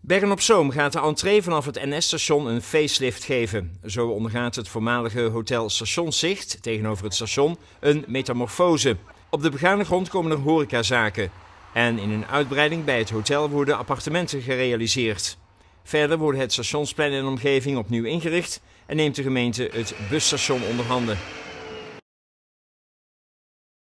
Bergen op Zoom gaat de entree vanaf het NS-station een facelift geven. Zo ondergaat het voormalige hotel Stationszicht tegenover het station een metamorfose. Op de begane grond komen er horecazaken. En in een uitbreiding bij het hotel worden appartementen gerealiseerd. Verder worden het stationsplein en omgeving opnieuw ingericht en neemt de gemeente het busstation onder handen.